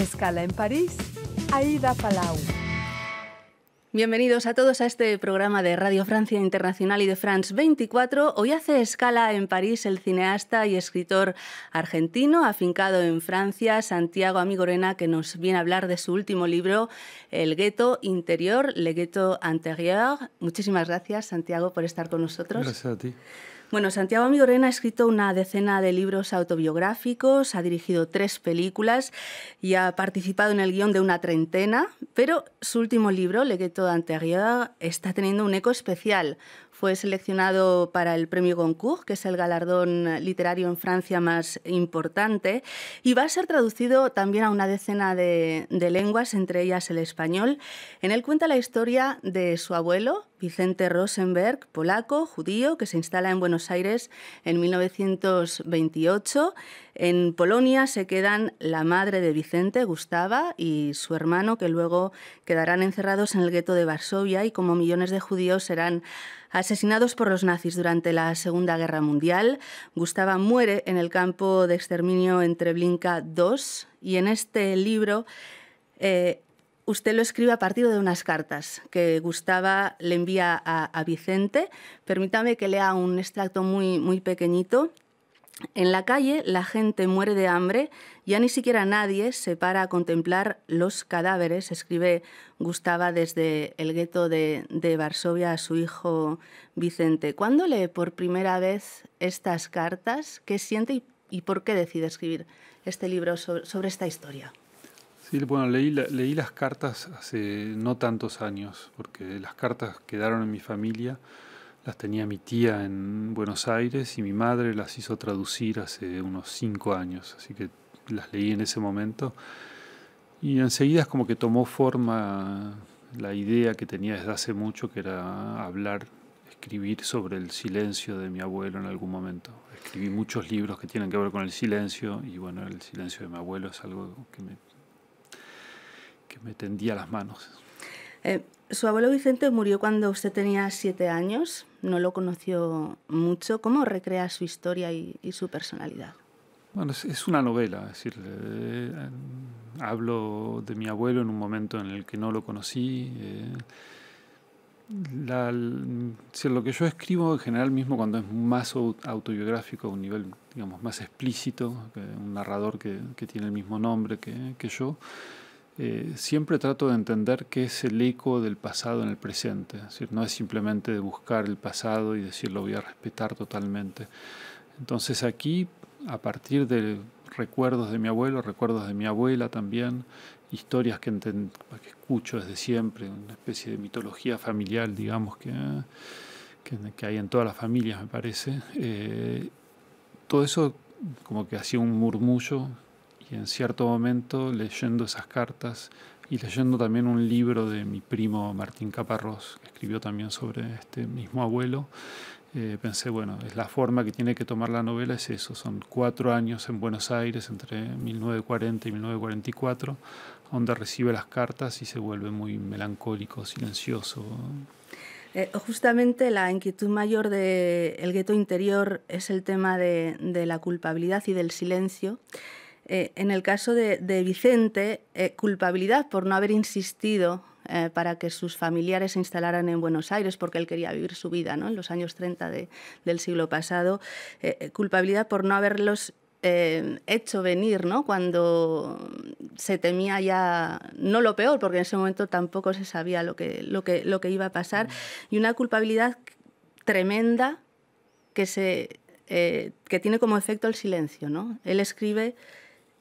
Escala en París, Aida Palau. Bienvenidos a todos a este programa de Radio Francia Internacional y de France 24. Hoy hace escala en París el cineasta y escritor argentino afincado en Francia, Santiago Amigorena, que nos viene a hablar de su último libro, El gueto interior, Le gueto intérieur. Muchísimas gracias, Santiago, por estar con nosotros. Gracias a ti. Bueno, Santiago Amigorena ha escrito una decena de libros autobiográficos, ha dirigido tres películas y ha participado en el guión de una treintena, pero su último libro, Le Ghetto d'Antérieur, está teniendo un eco especial fue seleccionado para el premio Goncourt, que es el galardón literario en Francia más importante, y va a ser traducido también a una decena de, lenguas, entre ellas el español. En él cuenta la historia de su abuelo, Vicente Rosenberg, polaco, judío, que se instala en Buenos Aires en 1928. En Polonia se quedan la madre de Vicente, Gustava, y su hermano, que luego quedarán encerrados en el gueto de Varsovia y como millones de judíos serán asesinados por los nazis durante la Segunda Guerra Mundial. Gustava muere en el campo de exterminio entre Treblinka II y en este libro eh, usted lo escribe a partir de unas cartas que Gustava le envía a, a Vicente. Permítame que lea un extracto muy, muy pequeñito. En la calle la gente muere de hambre, ya ni siquiera nadie se para a contemplar los cadáveres, escribe Gustava desde el gueto de, Varsovia a su hijo Vicente. ¿Cuándo lee por primera vez estas cartas? ¿Qué siente y, por qué decide escribir este libro sobre, esta historia? Sí, bueno, leí las cartas hace no tantos años, porque las cartas quedaron en mi familia las tenía mi tía en Buenos Aires y mi madre las hizo traducir hace unos cinco años, así que las leí en ese momento. Y enseguida es como que tomó forma la idea que tenía desde hace mucho, que era hablar, escribir sobre el silencio de mi abuelo en algún momento. Escribí muchos libros que tienen que ver con el silencio y bueno, el silencio de mi abuelo es algo que me, que me tendía las manos. Eh, su abuelo Vicente murió cuando usted tenía siete años, no lo conoció mucho. ¿Cómo recrea su historia y, su personalidad? Bueno, es, una novela, es decir, eh, hablo de mi abuelo en un momento en el que no lo conocí. Eh, lo que yo escribo en general mismo cuando es más autobiográfico, a un nivel digamos, más explícito, un narrador que, que tiene el mismo nombre que, que yo, eh, siempre trato de entender qué es el eco del pasado en el presente. no es simplemente de buscar el pasado y decir lo voy a respetar totalmente. Entonces aquí, a partir de recuerdos de mi abuelo, recuerdos de mi abuela también, historias que, escucho desde siempre, una especie de mitología familiar, digamos, que, que, hay en todas las familias, me parece. Eh, todo eso como que hacía un murmullo y en cierto momento, leyendo esas cartas y leyendo también un libro de mi primo Martín Caparrós, que escribió también sobre este mismo abuelo, eh, pensé, bueno, es la forma que tiene que tomar la novela, es eso, son cuatro años en Buenos Aires, entre 1940 y 1944, donde recibe las cartas y se vuelve muy melancólico, silencioso. Eh, justamente la inquietud mayor del el gueto interior es el tema de, de la culpabilidad y del silencio. Eh, en el caso de, Vicente, eh, culpabilidad por no haber insistido eh, para que sus familiares se instalaran en Buenos Aires porque él quería vivir su vida en los años 30 del siglo pasado. culpabilidad por no haberlos hecho venir cuando se temía ya, no lo peor, porque en ese momento tampoco se sabía lo que, lo lo que iba a pasar. Y una culpabilidad tremenda que se... que tiene como efecto el silencio, Él escribe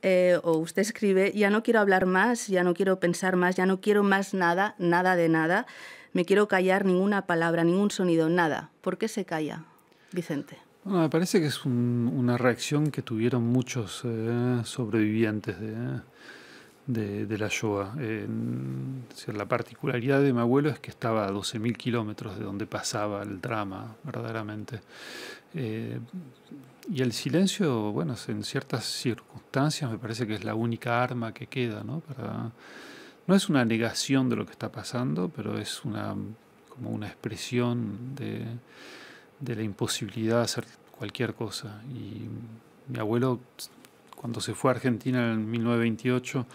eh, o usted escribe, ya no quiero hablar más, ya no quiero pensar más, ya no quiero más nada, nada de nada, me quiero callar ninguna palabra, ningún sonido, nada. ¿Por qué se calla, Vicente? Bueno, me parece que es una reacción que tuvieron muchos eh, sobrevivientes de eh, de, la Shoah. la particularidad de mi abuelo es que estaba a 12.000 kilómetros de donde pasaba el drama, verdaderamente. Eh, y el silencio, bueno, en ciertas circunstancias me parece que es la única arma que queda, ¿no? Para, no es una negación de lo que está pasando, pero es una, como una expresión de, de la imposibilidad de hacer cualquier cosa. Y mi abuelo cuando se fue a Argentina en 1928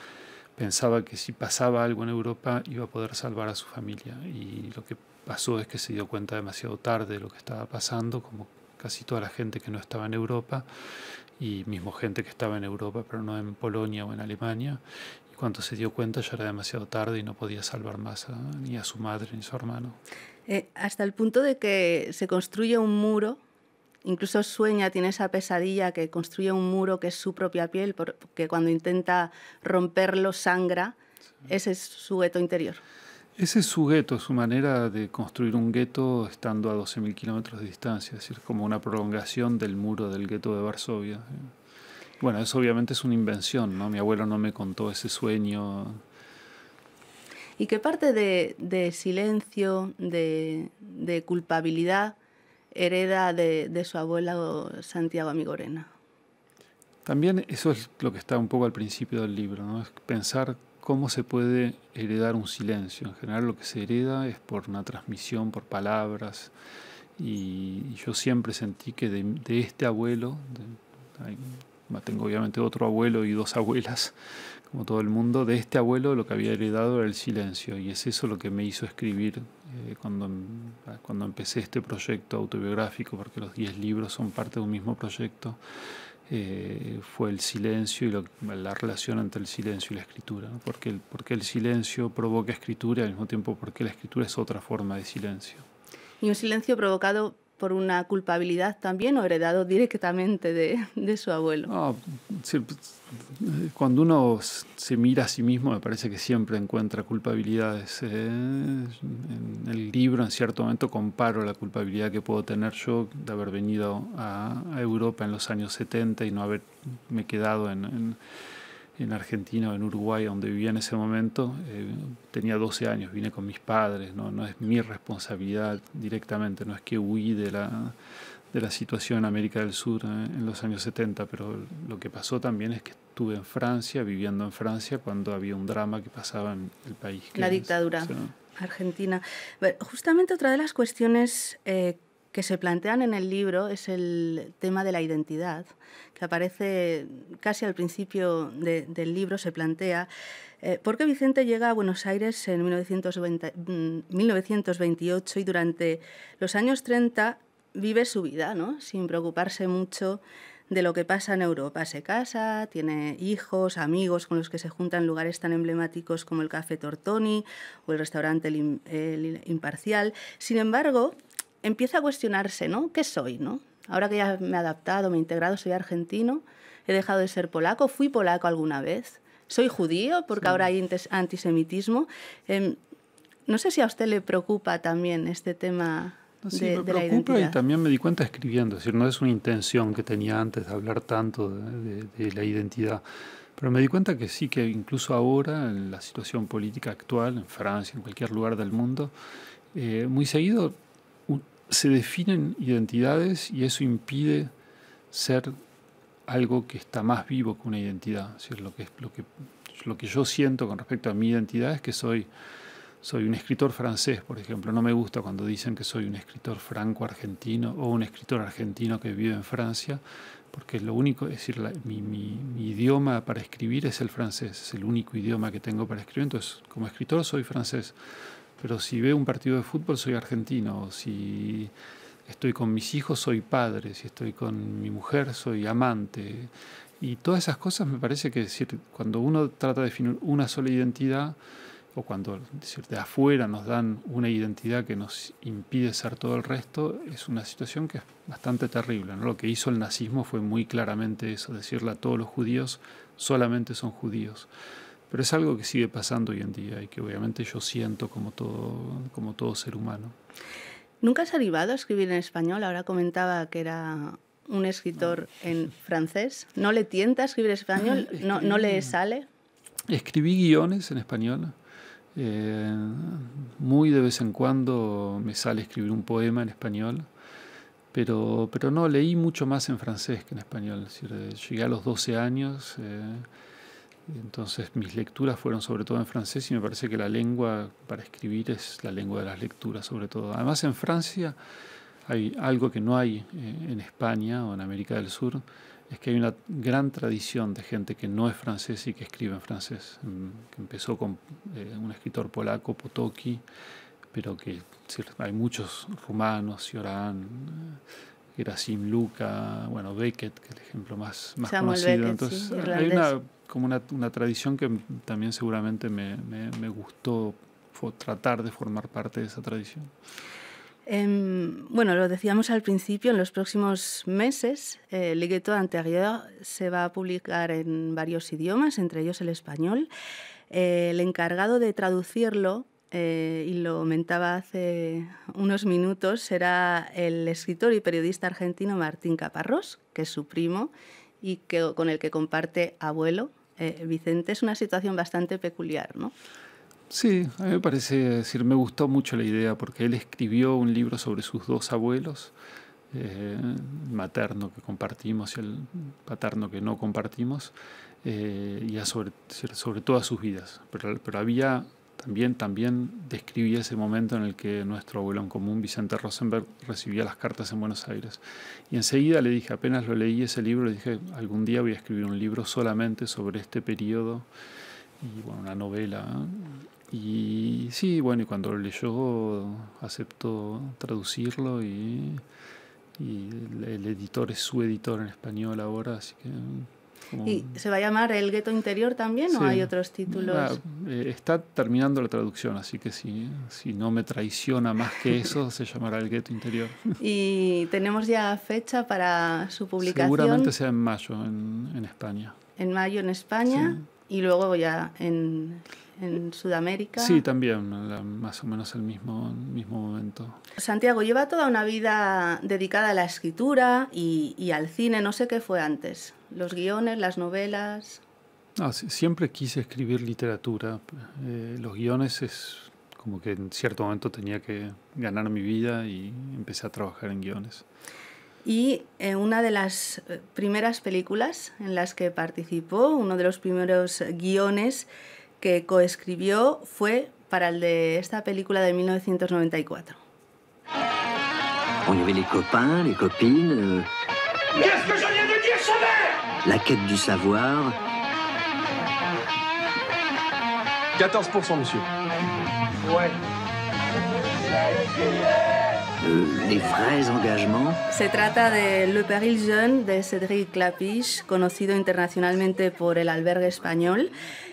pensaba que si pasaba algo en Europa iba a poder salvar a su familia y lo que pasó es que se dio cuenta demasiado tarde de lo que estaba pasando, como casi toda la gente que no estaba en Europa y mismo gente que estaba en Europa pero no en Polonia o en Alemania y cuando se dio cuenta ya era demasiado tarde y no podía salvar más ni a su madre ni a su hermano. Eh, hasta el punto de que se construye un muro incluso sueña, tiene esa pesadilla que construye un muro que es su propia piel, porque cuando intenta romperlo sangra. Ese es su gueto interior. Ese es su gueto, su manera de construir un gueto estando a 12.000 kilómetros de distancia, es como una prolongación del muro del gueto de Varsovia. Bueno, eso obviamente es una invención, ¿no? Mi abuelo no me contó ese sueño. ¿Y qué parte de, silencio, de culpabilidad hereda de, su abuelo Santiago Amigorena. También eso es lo que está un poco al principio del libro, ¿no? es pensar cómo se puede heredar un silencio. En general lo que se hereda es por una transmisión, por palabras, y yo siempre sentí que de, este abuelo, de, tengo obviamente otro abuelo y dos abuelas, como todo el mundo. De este abuelo lo que había heredado era el silencio y es eso lo que me hizo escribir eh, cuando, cuando empecé este proyecto autobiográfico, porque los 10 libros son parte de un mismo proyecto. Eh, fue el silencio y la relación entre el silencio y la escritura. Porque, el, porque el silencio provoca escritura y al mismo tiempo porque la escritura es otra forma de silencio. Y un silencio provocado por una culpabilidad también o heredado directamente de, de su abuelo? Pues, cuando uno se mira a sí mismo me parece que siempre encuentra culpabilidades. ¿eh? en el libro en cierto momento comparo la culpabilidad que puedo tener yo de haber venido a, Europa en los años 70 y no haberme quedado en en Argentina o en Uruguay, donde vivía en ese momento, eh, tenía 12 años, vine con mis padres, ¿no? no es mi responsabilidad directamente, no es que huí de la, de la situación en América del Sur eh, en los años 70, pero lo que pasó también es que estuve en Francia, viviendo en Francia, cuando había un drama que pasaba en el país. la dictadura. Argentina. Justamente otra de las cuestiones eh, que se plantean en el libro es el tema de la identidad, que aparece casi al principio del libro, se plantea eh, por qué Vicente llega a Buenos Aires en 1920, 1928 mm, y durante los años 30 vive su vida, ¿no? sin preocuparse mucho de lo que pasa en Europa. Se casa, tiene hijos, amigos con los que se juntan lugares tan emblemáticos como el Café Tortoni o el restaurante el Imparcial. Sin embargo, empieza a cuestionarse, ¿no? ¿Qué soy, no? Ahora que ya me he adaptado, me he integrado, soy argentino, he dejado de ser polaco, fui polaco alguna vez, soy judío porque ahora hay antisemitismo. Em, no sé si a usted le preocupa también este tema. sí, me preocupa y también me di cuenta escribiendo, es decir, no es una intención que tenía antes de hablar tanto de, la identidad, pero me di cuenta que sí, que incluso ahora, en la situación política actual, en Francia, en cualquier lugar del mundo, eh, muy seguido se definen identidades y eso impide ser algo que está más vivo que una identidad. Es lo, que, lo, que, lo que yo siento con respecto a mi identidad es que soy, soy un escritor francés, por ejemplo. No me gusta cuando dicen que soy un escritor franco-argentino o un escritor argentino que vive en Francia, porque lo único, es decir, mi, idioma para escribir es el francés, es el único idioma que tengo para escribir. Entonces, como escritor soy francés, pero si veo un partido de fútbol soy argentino, si estoy con mis hijos soy padre, si estoy con mi mujer soy amante. Y todas esas cosas me parece que decir, cuando uno trata de definir una sola identidad, o cuando decir, de afuera nos dan una identidad que nos impide ser todo el resto, es una situación que es bastante terrible. Lo que hizo el nazismo fue muy claramente eso, decirle a todos los judíos, solamente son judíos. Pero es algo que sigue pasando hoy en día y que obviamente yo siento como todo, como todo ser humano. ¿Nunca has arribado a escribir en español? Ahora comentaba que era un escritor en francés. ¿No le tienta a escribir en español? Ah, ¿No, no le sale? Escribí guiones en español. Eh, muy de vez en cuando me sale escribir un poema en español. Pero, pero no, leí mucho más en francés que en español. Eh, llegué a los 12 años. Eh, entonces mis lecturas fueron sobre todo en francés y me parece que la lengua para escribir es la lengua de las lecturas sobre todo. Además en Francia hay algo que no hay eh, en España o en América del Sur, es que hay una gran tradición de gente que no es francés y que escribe en francés, mm, que empezó con eh, un escritor polaco, Potoki, pero que hay muchos rumanos, Cioran, eh, Gerasim Luca, bueno, Beckett, que es el ejemplo más, más conocido. Entonces, hay como una, tradición que también seguramente me, gustó tratar de formar parte de esa tradición. Em, bueno, lo decíamos al principio, en los próximos meses, eh, Ligueto Anterior se va a publicar en varios idiomas, entre ellos el español. Eh, el encargado de traducirlo, eh, y lo comentaba hace unos minutos, será el escritor y periodista argentino Martín Caparrós, que es su primo y que, con el que comparte abuelo, eh, Vicente, es una situación bastante peculiar, ¿no? Sí, a mí me parece, decir, me gustó mucho la idea porque él escribió un libro sobre sus dos abuelos, eh, el materno que compartimos y el paterno que no compartimos, eh, y sobre, sobre todas sus vidas. Pero, pero había también, también describí ese momento en el que nuestro abuelo en común, Vicente Rosenberg, recibía las cartas en Buenos Aires. Y enseguida le dije, apenas lo leí ese libro, le dije, algún día voy a escribir un libro solamente sobre este periodo, y bueno, una novela. ¿eh? Y sí, bueno, y cuando lo leyó, aceptó traducirlo y, y el editor es su editor en español ahora, así que ¿Y se va a llamar El gueto interior también o hay otros títulos? Ah, eh, está terminando la traducción, así que si, si no me traiciona más que eso, se llamará El gueto interior. ¿Y tenemos ya fecha para su publicación? Seguramente sea en mayo en, en España. En mayo en España y luego ya en, en Sudamérica. Sí, también, más o menos el mismo, mismo momento. Santiago lleva toda una vida dedicada a la escritura y al cine, no sé qué fue antes los guiones, las novelas. siempre quise escribir literatura. Eh, los guiones es como que en cierto momento tenía que ganar mi vida y empecé a trabajar en guiones. Y en eh, una de las eh, primeras películas en las que participó, uno de los primeros guiones que coescribió fue para el de esta película de 1994. On y les copains, les copines. Euh, la quête du savoir. 14%, monsieur. Ouais. Euh, les vrais engagements. Se trata de Le Péril Jeune de Cédric Clapiche, conocido internacionalmente por el albergue español.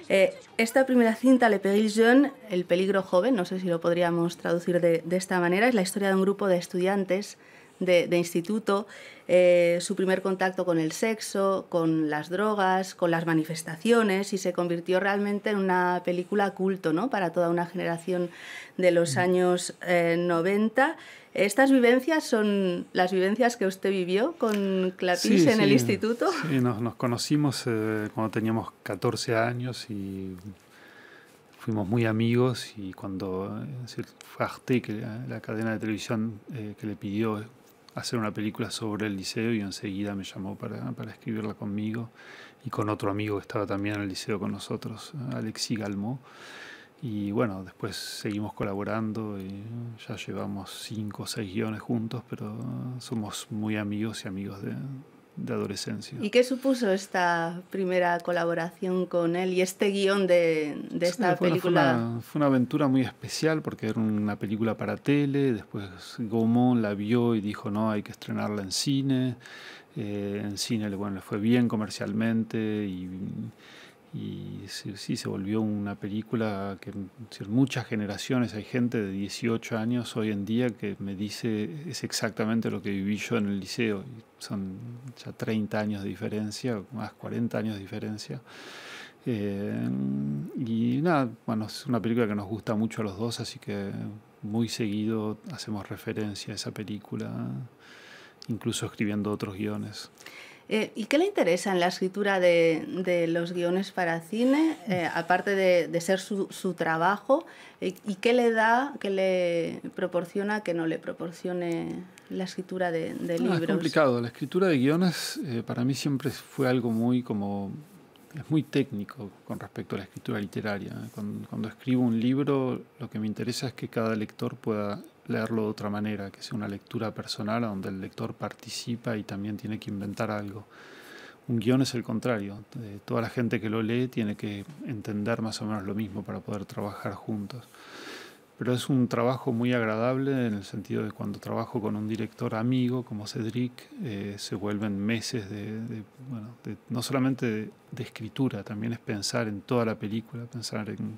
Eh, esta primera cinta, Le Péril Jeune, El peligro joven, no sé si lo podríamos traducir de, de esta manera, es la historia de un grupo de estudiantes de, instituto, eh, su primer contacto con el sexo, con las drogas, con las manifestaciones y se convirtió realmente en una película culto ¿no? para toda una generación de los mm. años 90. Eh, ¿Estas vivencias son las vivencias que usted vivió con Clatice en el instituto? Sí, nos, conocimos eh, cuando teníamos 14 años y fuimos muy amigos y cuando Arte, que la cadena de televisión que le pidió hacer una película sobre el liceo y enseguida me llamó para, escribirla conmigo y con otro amigo que estaba también en el liceo con nosotros, Alexi Galmo. Y bueno, después seguimos colaborando, y ya llevamos cinco o seis guiones juntos, pero somos muy amigos y amigos de, de adolescencia. ¿Y qué supuso esta primera colaboración con él y este guión de, de esta película? fue, una, aventura muy especial porque era una película para tele, después Gaumont la vio y dijo, no, hay que estrenarla en cine. Eh, en cine bueno, le fue bien comercialmente y y sí, se volvió una película que en muchas generaciones hay gente de 18 años hoy en día que me dice es exactamente lo que viví yo en el liceo son ya 30 años de diferencia más 40 años de diferencia eh, y nada bueno es una película que nos gusta mucho a los dos así que muy seguido hacemos referencia a esa película incluso escribiendo otros guiones eh, ¿Y qué le interesa en la escritura de, los guiones para cine, eh, aparte de, ser su, trabajo? Eh, ¿Y qué le da, qué le proporciona, que no le proporcione la escritura de, de ah, libros? es complicado. La escritura de guiones para mí siempre fue algo muy como es muy técnico con respecto a la escritura literaria. Cuando, cuando, escribo un libro, lo que me interesa es que cada lector pueda leerlo de otra manera, que sea una lectura personal donde el lector participa y también tiene que inventar algo. Un guión es el contrario, eh, toda la gente que lo lee tiene que entender más o menos lo mismo para poder trabajar juntos. Pero es un trabajo muy agradable en el sentido de cuando trabajo con un director amigo como Cedric, eh, se vuelven meses de, bueno, no solamente de escritura, también es pensar en toda la película, pensar en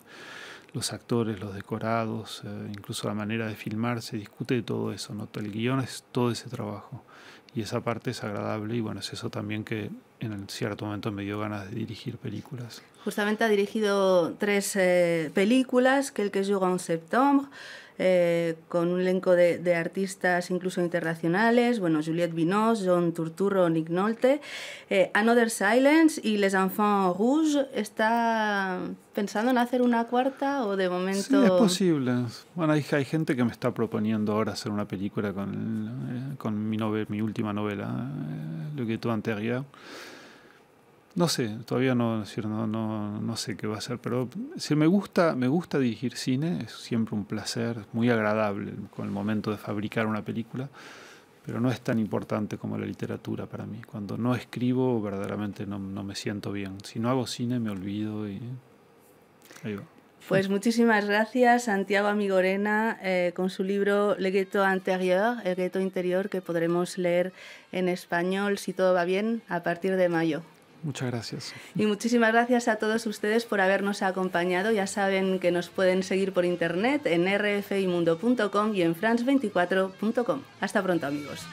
los actores, los decorados, eh, incluso la manera de filmar, se discute de todo eso. ¿no? El guión es todo ese trabajo y esa parte es agradable y bueno, es eso también que en cierto momento me dio ganas de dirigir películas. Justamente ha dirigido tres eh, películas, que jugó en septiembre, eh, con un elenco de, artistas incluso internacionales, bueno, Juliette Binoche, John Turturro, Nick Nolte, eh, Another Silence y Les Enfants Rouges. ¿Está pensando en hacer una cuarta o de momento...? Sí, es posible. Bueno, hay, hay gente que me está proponiendo ahora hacer una película con, eh, con mi, novel, mi última novela, lo que tú anterior. No sé, todavía no, no, sé qué va a ser, pero si me gusta, me gusta dirigir cine, es siempre un placer, muy agradable con el momento de fabricar una película, pero no es tan importante como la literatura para mí. Cuando no escribo, verdaderamente no, me siento bien. Si no hago cine, me olvido y ahí va. Pues muchísimas gracias, Santiago Amigorena, eh, con su libro Le Gueto El Gueto Interior, que podremos leer en español, si todo va bien, a partir de mayo. Muchas gracias. Y muchísimas gracias a todos ustedes por habernos acompañado. Ya saben que nos pueden seguir por internet en rfimundo.com y en france24.com. Hasta pronto amigos.